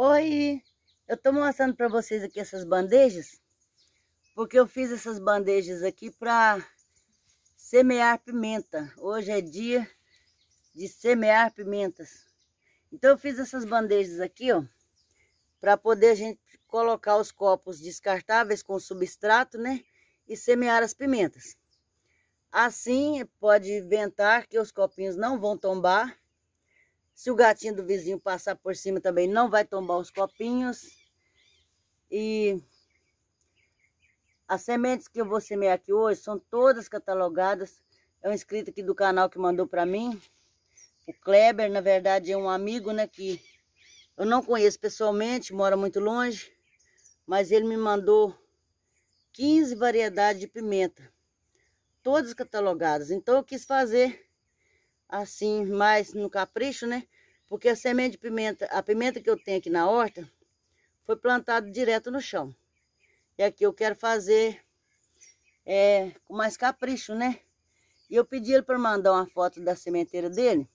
Oi, eu estou mostrando para vocês aqui essas bandejas, porque eu fiz essas bandejas aqui para semear pimenta. Hoje é dia de semear pimentas. Então eu fiz essas bandejas aqui, ó, para poder a gente colocar os copos descartáveis com substrato, né, e semear as pimentas. Assim pode ventar que os copinhos não vão tombar se o gatinho do vizinho passar por cima também não vai tombar os copinhos. E as sementes que eu vou semear aqui hoje são todas catalogadas. É um inscrito aqui do canal que mandou para mim. O Kleber, na verdade, é um amigo, né, que eu não conheço pessoalmente, mora muito longe, mas ele me mandou 15 variedades de pimenta, todas catalogadas. Então eu quis fazer assim, mais no capricho, né? Porque a semente de pimenta, a pimenta que eu tenho aqui na horta, foi plantada direto no chão. E aqui eu quero fazer é, com mais capricho, né? E eu pedi ele para mandar uma foto da sementeira dele,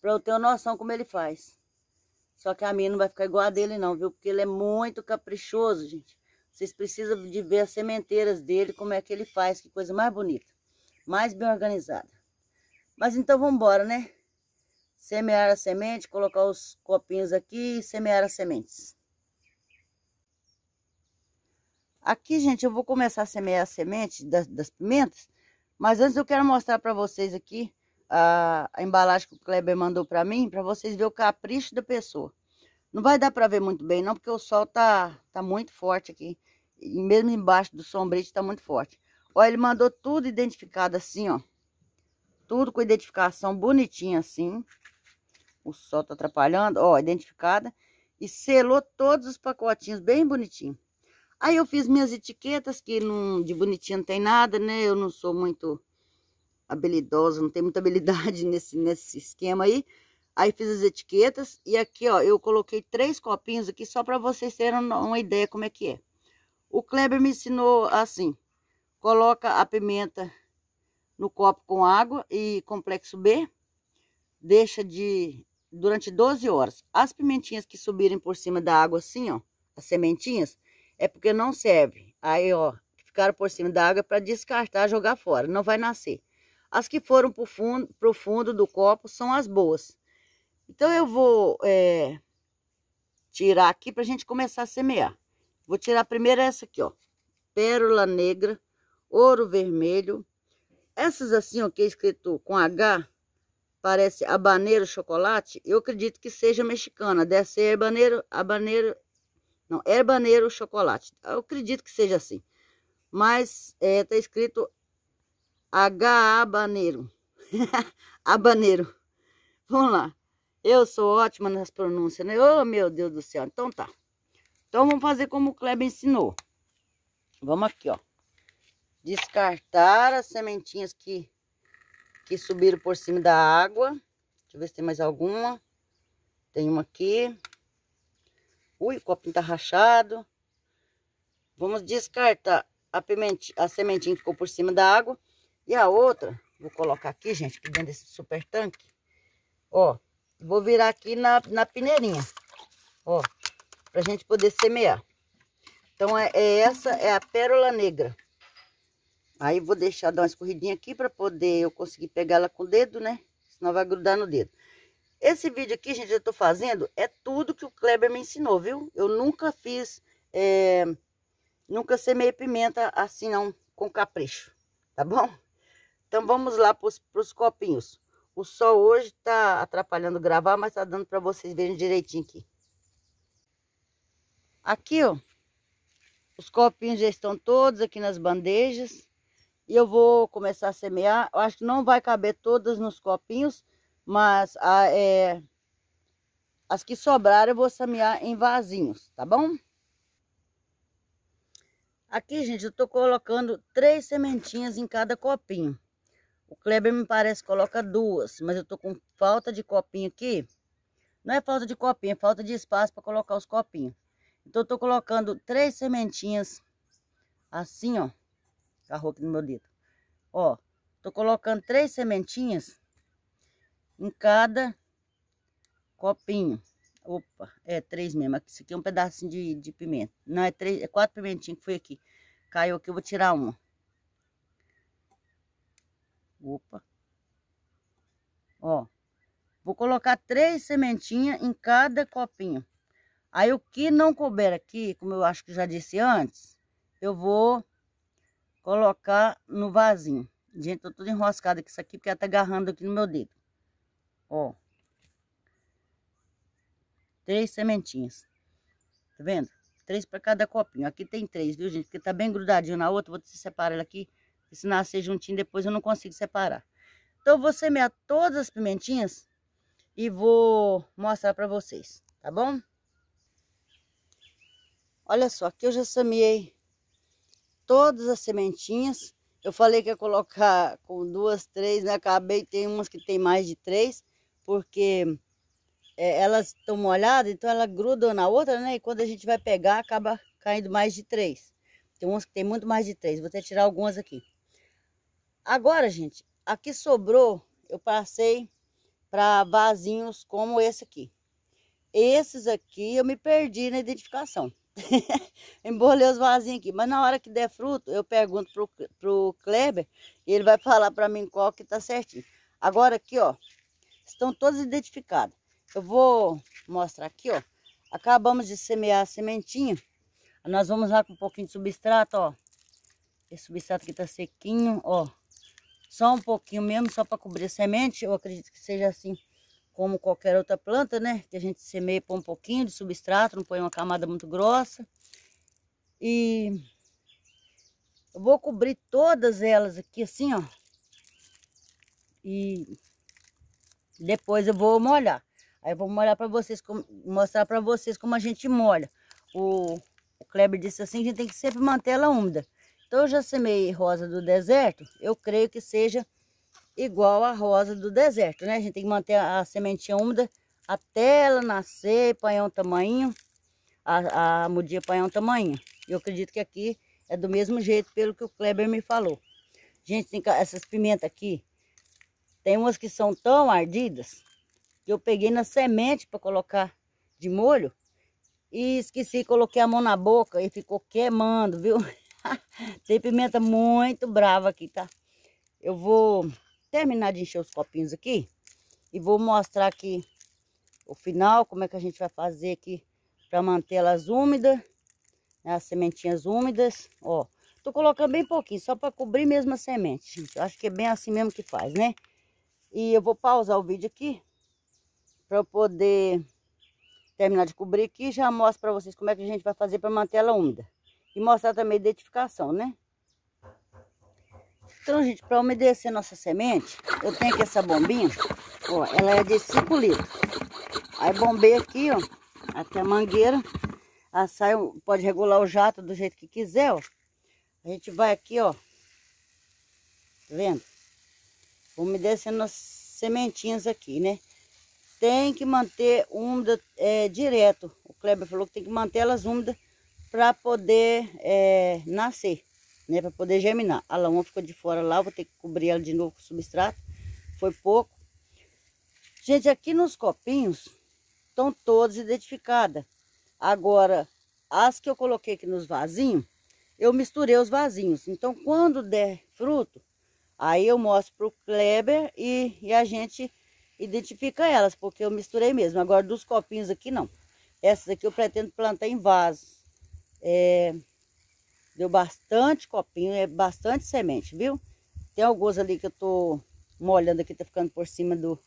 para eu ter uma noção como ele faz. Só que a minha não vai ficar igual a dele não, viu? Porque ele é muito caprichoso, gente. Vocês precisam de ver as sementeiras dele, como é que ele faz, que coisa mais bonita. Mais bem organizada. Mas então vamos embora, né? Semear a semente, colocar os copinhos aqui e semear as sementes. Aqui, gente, eu vou começar a semear a semente das, das pimentas, mas antes eu quero mostrar para vocês aqui a, a, embalagem que o Kleber mandou para mim, para vocês verem o capricho da pessoa. Não vai dar para ver muito bem não, porque o sol tá, tá muito forte aqui, e mesmo embaixo do sombrite tá muito forte. olha ele mandou tudo identificado assim, ó. Tudo com identificação bonitinha assim. O sol tá atrapalhando, ó, identificada. E selou todos os pacotinhos bem bonitinho. Aí eu fiz minhas etiquetas, que não, de bonitinha não tem nada, né? Eu não sou muito habilidosa, não tenho muita habilidade nesse, nesse esquema aí. Aí fiz as etiquetas e aqui, ó, eu coloquei três copinhos aqui só para vocês terem uma ideia como é que é. O Kleber me ensinou assim, coloca a pimenta no copo com água e complexo B, deixa de durante 12 horas. As pimentinhas que subirem por cima da água assim, ó, as sementinhas, é porque não serve. Aí, ó, ficaram por cima da água para descartar, jogar fora, não vai nascer. As que foram pro fundo, pro fundo do copo são as boas. Então eu vou é, tirar aqui para a gente começar a semear. Vou tirar primeiro essa aqui, ó. Pérola negra, ouro vermelho, essas assim, ó, que é escrito com H, parece habanero chocolate, eu acredito que seja mexicana. Deve ser herbaneiro, habanero, não, herbaneiro chocolate. Eu acredito que seja assim. Mas é, tá escrito H habanero. habanero. Vamos lá. Eu sou ótima nas pronúncias, né? Oh, meu Deus do céu. Então tá. Então vamos fazer como o Kleber ensinou. Vamos aqui, ó. Descartar as sementinhas que, que subiram por cima da água. Deixa eu ver se tem mais alguma. Tem uma aqui. Ui, o copinho tá rachado. Vamos descartar a, a sementinha que ficou por cima da água. E a outra, vou colocar aqui, gente, aqui dentro desse super tanque. Ó, vou virar aqui na, na peneirinha. Ó, pra gente poder semear. Então, é, é essa é a pérola negra. Aí vou deixar dar uma escorridinha aqui para poder eu conseguir pegar ela com o dedo, né? Senão vai grudar no dedo. Esse vídeo aqui, gente, eu tô fazendo é tudo que o Kleber me ensinou, viu? Eu nunca fiz, é... nunca semei pimenta assim não, com capricho, tá bom? Então vamos lá pros, pros copinhos. O sol hoje tá atrapalhando gravar, mas tá dando para vocês verem direitinho aqui. Aqui, ó, os copinhos já estão todos aqui nas bandejas. E eu vou começar a semear. Eu acho que não vai caber todas nos copinhos, mas a, ah, é, as que sobraram eu vou semear em vasinhos, tá bom? Aqui, gente, eu tô colocando três sementinhas em cada copinho. O Kleber me parece coloca duas, mas eu tô com falta de copinho aqui. Não é falta de copinho, é falta de espaço para colocar os copinhos. Então, eu tô colocando três sementinhas assim, ó com a roupa do meu dedo. Ó, tô colocando três sementinhas em cada copinho. Opa, é três mesmo. Isso aqui é um pedacinho de, de pimenta. Não, é, três, é quatro pimentinhas que foi aqui. Caiu aqui, eu vou tirar uma. Opa. Ó, vou colocar três sementinhas em cada copinho. Aí o que não couber aqui, como eu acho que já disse antes, eu vou colocar no vasinho. Gente, tô toda enroscada com isso aqui, porque ela tá agarrando aqui no meu dedo. Ó. Três sementinhas. Tá vendo? Três para cada copinho. Aqui tem três, viu, gente? Porque tá bem grudadinho na outra. Vou separar ela aqui. Se nascer juntinho, depois eu não consigo separar. Então, eu vou semear todas as pimentinhas e vou mostrar para vocês, tá bom? Olha só, aqui eu já semeei todas as sementinhas. Eu falei que ia colocar com duas, três, né? Acabei, tem umas que tem mais de três, porque é, elas estão molhadas, então ela gruda na outra, né? E quando a gente vai pegar, acaba caindo mais de três. Tem umas que tem muito mais de três. Vou até tirar algumas aqui. Agora, gente, aqui sobrou, eu passei para vasinhos como esse aqui. Esses aqui eu me perdi na identificação. Embolei os vasinhos aqui. Mas na hora que der fruto, eu pergunto pro, pro Kleber. Ele vai falar para mim qual que tá certinho. Agora aqui, ó. Estão todas identificadas. Eu vou mostrar aqui, ó. Acabamos de semear a sementinha. Nós vamos lá com um pouquinho de substrato, ó. Esse substrato aqui tá sequinho, ó. Só um pouquinho mesmo, só para cobrir a semente. Eu acredito que seja assim como qualquer outra planta, né? Que a gente semeia põe um pouquinho de substrato, não põe uma camada muito grossa. E eu vou cobrir todas elas aqui assim, ó. E depois eu vou molhar. Aí eu vou molhar para vocês, mostrar para vocês como a gente molha. O, o Kleber disse assim, a gente tem que sempre manter ela úmida. Então eu já semei rosa do deserto, eu creio que seja igual a rosa do deserto, né? A gente tem que manter a, sementinha úmida até ela nascer, apanhar um tamanho, a, a mudinha apanhar um tamanho. Eu acredito que aqui é do mesmo jeito, pelo que o Kleber me falou. Gente, tem essas pimentas aqui, tem umas que são tão ardidas, que eu peguei na semente para colocar de molho, e esqueci, coloquei a mão na boca e ficou queimando, viu? tem pimenta muito brava aqui, tá? Eu vou terminar de encher os copinhos aqui. E vou mostrar aqui o final, como é que a gente vai fazer aqui para manter elas úmidas. Né, as sementinhas úmidas, ó. Tô colocando bem pouquinho, só para cobrir mesmo a semente, gente. Eu acho que é bem assim mesmo que faz, né? E eu vou pausar o vídeo aqui para poder terminar de cobrir aqui. e Já mostro para vocês como é que a gente vai fazer para manter ela úmida. E mostrar também a identificação, né? Então, gente, para umedecer nossa semente, eu tenho aqui essa bombinha, ó, ela é de 5 litros. Aí bombei aqui, ó, até a mangueira. A saia pode regular o jato do jeito que quiser, ó. A gente vai aqui, ó. Tá vendo? Umedecendo as sementinhas aqui, né? Tem que manter úmida é, direto. O Kleber falou que tem que manter elas úmidas para poder é, nascer né? Para poder germinar. A lá, uma ficou de fora lá, vou ter que cobrir ela de novo com substrato. Foi pouco. Gente, aqui nos copinhos estão todas identificadas. Agora, as que eu coloquei aqui nos vasinhos, eu misturei os vasinhos. Então, quando der fruto, aí eu mostro para o Kleber e, e a gente identifica elas, porque eu misturei mesmo. Agora, dos copinhos aqui, não. Essas aqui eu pretendo plantar em vasos. É, Deu bastante copinho, é bastante semente, viu? Tem alguns ali que eu tô molhando aqui, tá ficando por cima do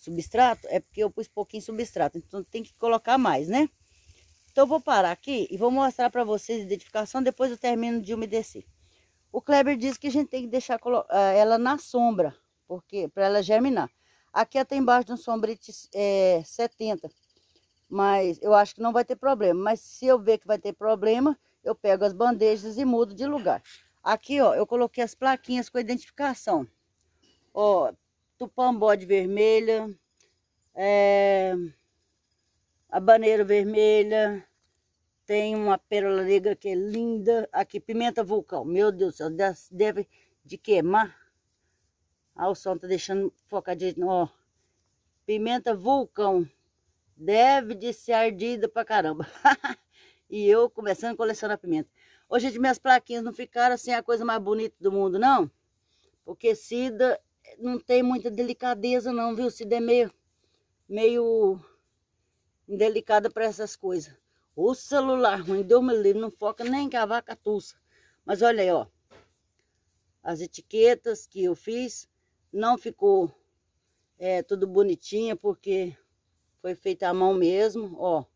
substrato. É porque eu pus pouquinho substrato, então tem que colocar mais, né? Então eu vou parar aqui e vou mostrar para vocês a identificação, depois eu termino de umedecer. O Kleber disse que a gente tem que deixar ah, ela na sombra, porque para ela germinar. Aqui até tá embaixo de um sombrite é, 70, mas eu acho que não vai ter problema. Mas se eu ver que vai ter problema, eu pego as bandejas e mudo de lugar. Aqui, ó, eu coloquei as plaquinhas com a identificação. Ó, tupambode vermelha, é, baneira vermelha, tem uma pérola negra que é linda. Aqui, pimenta vulcão. Meu Deus do céu, deve de queimar. Ah, o som tá deixando focar direito. Ó, pimenta vulcão. Deve de ser ardida pra caramba. E eu começando a colecionar pimenta. Ô, gente, minhas plaquinhas não ficaram assim a coisa mais bonita do mundo, não? Porque Cida eh, não tem muita delicadeza, não, viu? Cida é meio, meio indelicada para essas coisas. O celular ruim, Deus me livre, não foca nem que a vaca tussa. Mas olha aí, ó. As etiquetas que eu fiz, não ficou é, tudo bonitinha, porque foi feita à mão mesmo, ó.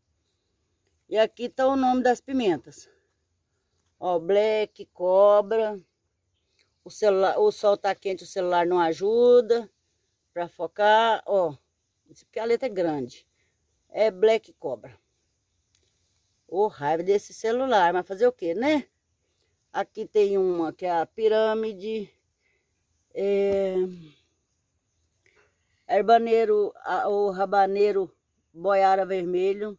E aqui tá o nome das pimentas. Ó, black, cobra. O, celular, o sol tá quente, o celular não ajuda para focar. Ó, porque a letra é grande. É black cobra. Ô, raiva desse celular, mas fazer o que, né? Aqui tem uma que é a pirâmide. É... Herbaneiro, o rabaneiro boiara vermelho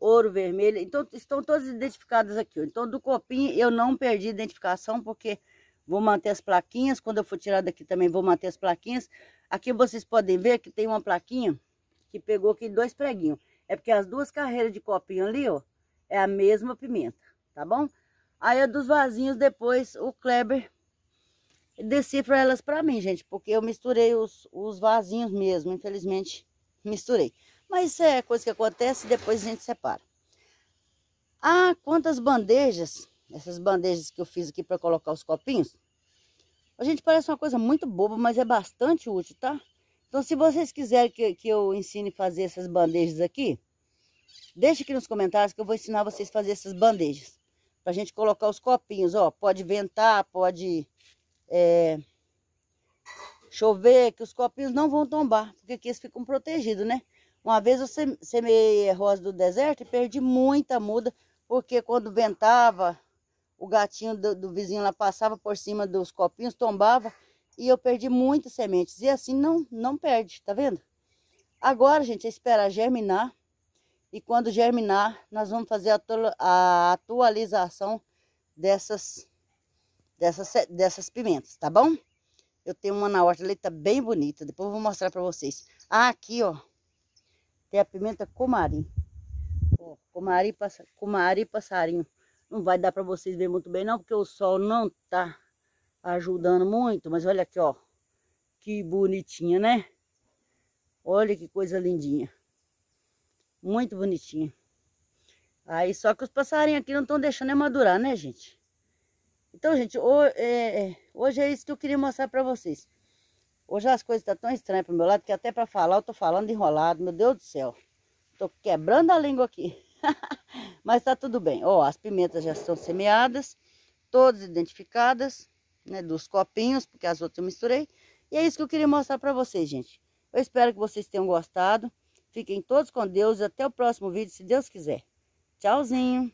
ouro vermelho. Então, estão todas identificadas aqui. Então, do copinho eu não perdi identificação, porque vou manter as plaquinhas. Quando eu for tirar daqui também vou manter as plaquinhas. Aqui vocês podem ver que tem uma plaquinha que pegou aqui dois preguinhos. É porque as duas carreiras de copinho ali, ó, é a mesma pimenta, tá bom? Aí a dos vasinhos depois o Kleber decifra elas para mim, gente, porque eu misturei os, os vasinhos mesmo, infelizmente misturei. Mas isso é coisa que acontece e depois a gente separa. Ah, quantas bandejas, essas bandejas que eu fiz aqui para colocar os copinhos. A gente parece uma coisa muito boba, mas é bastante útil, tá? Então, se vocês quiserem que, que eu ensine a fazer essas bandejas aqui, deixe aqui nos comentários que eu vou ensinar vocês a fazer essas bandejas. Pra gente colocar os copinhos, ó. Pode ventar, pode é, chover, que os copinhos não vão tombar. Porque aqui eles ficam protegidos, né? Uma vez eu semei rosa do deserto e perdi muita muda, porque quando ventava, o gatinho do, do vizinho lá passava por cima dos copinhos, tombava, e eu perdi muitas sementes. E assim não, não perde, tá vendo? Agora, gente, é esperar germinar. E quando germinar, nós vamos fazer a atualização dessas, dessas, dessas pimentas, tá bom? Eu tenho uma na horta ali, tá bem bonita. Depois eu vou mostrar pra vocês. Ah, aqui, ó é a pimenta comari. Ó, comari, passa, comari passarinho. Não vai dar para vocês ver muito bem não, porque o sol não tá ajudando muito. Mas olha aqui, ó. Que bonitinha, né? Olha que coisa lindinha. Muito bonitinha. Aí só que os passarinhos aqui não estão deixando madurar, né, gente? Então, gente, é, é, hoje é isso que eu queria mostrar para vocês. Hoje as coisas estão tá tão estranhas pro meu lado que até para falar eu tô falando enrolado, meu Deus do céu. Tô quebrando a língua aqui. Mas tá tudo bem. Ó, as pimentas já estão semeadas, todas identificadas, né, dos copinhos, porque as outras eu misturei. E é isso que eu queria mostrar para vocês, gente. Eu espero que vocês tenham gostado. Fiquem todos com Deus. e Até o próximo vídeo, se Deus quiser. Tchauzinho.